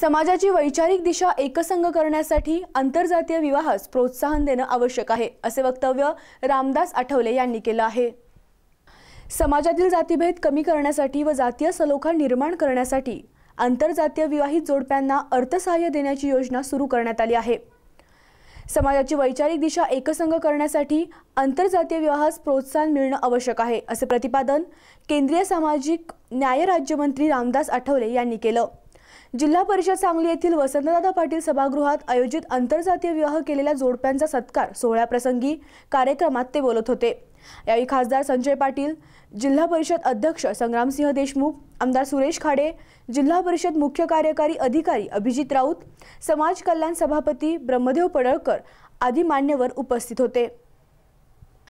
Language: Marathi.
समाजाची वैचारिक दिशा एकसंग करण्यासाठी आंतरजातीय विवाहास प्रोत्साहन देणं आवश्यक आहे असे वक्तव्य रामदास आठवले यांनी केलं आहे समाजातील जातीभेद कमी करण्यासाठी व जातीय सलोखा निर्माण करण्यासाठी आंतरजातीय विवाहित जोडप्यांना अर्थसहाय्य देण्याची योजना सुरू करण्यात आली आहे समाजाची वैचारिक दिशा एकसंग करण्यासाठी आंतरजातीय विवाहास प्रोत्साहन मिळणं आवश्यक आहे असे प्रतिपादन केंद्रीय सामाजिक न्याय राज्यमंत्री रामदास आठवले यांनी केलं जिल्हा परिषद सांगली येथील वसंतदादा पाटील सभागृहात आयोजित आंतरजातीय विवाह केलेल्या जोडप्यांचा सत्कार सोहळ्याप्रसंगी कार्यक्रमात ते बोलत होते यावेळी खासदार संजय पाटील जिल्हा परिषद अध्यक्ष संग्रामसिंह देशमुख आमदार सुरेश खाडे जिल्हा परिषद मुख्य कार्यकारी अधिकारी अभिजित राऊत समाज कल्याण सभापती ब्रह्मदेव पडळकर आदी मान्यवर उपस्थित होते